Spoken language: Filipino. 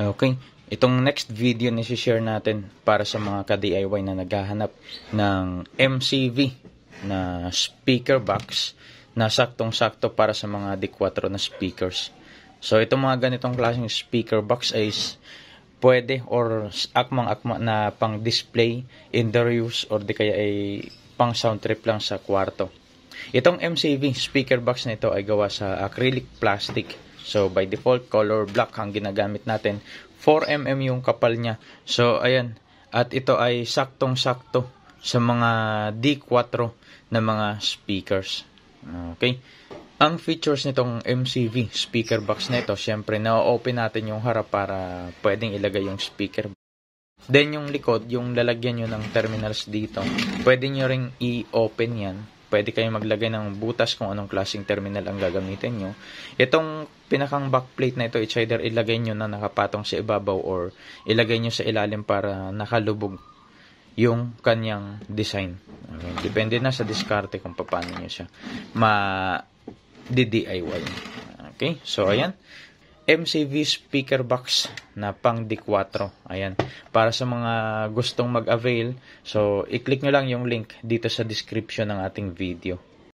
Okay, itong next video na share natin para sa mga ka-DIY na naghahanap ng MCV na speaker box na saktong-sakto para sa mga D4 na speakers. So itong mga ganitong klaseng speaker box ay pwede or akmang-akma na pang-display indoor use or di kaya ay pang sound trip lang sa kwarto. Itong MCV speaker box na ito ay gawa sa acrylic plastic So, by default, color black ang ginagamit natin. 4mm yung kapal niya. So, ayan. At ito ay saktong-sakto sa mga D4 na mga speakers. Okay. Ang features nitong MCV speaker box nito, syempre na-open natin yung harap para pwedeng ilagay yung speaker. Then yung likod, yung lalagyan nyo ng terminals dito, pwede nyo ring i-open yan pwede kayong maglagay ng butas kung anong klaseng terminal ang gagamitin nyo. Itong pinakang backplate na ito, it's either ilagay nyo na nakapatong sa ibabaw or ilagay nyo sa ilalim para nakalubog yung kanyang design. Okay. Depende na sa diskarte kung paano nyo siya ma-DIY. Okay, so ayan. MCV speaker box na pang D4. Ayan. Para sa mga gustong mag-avail, so i-click nyo lang yung link dito sa description ng ating video.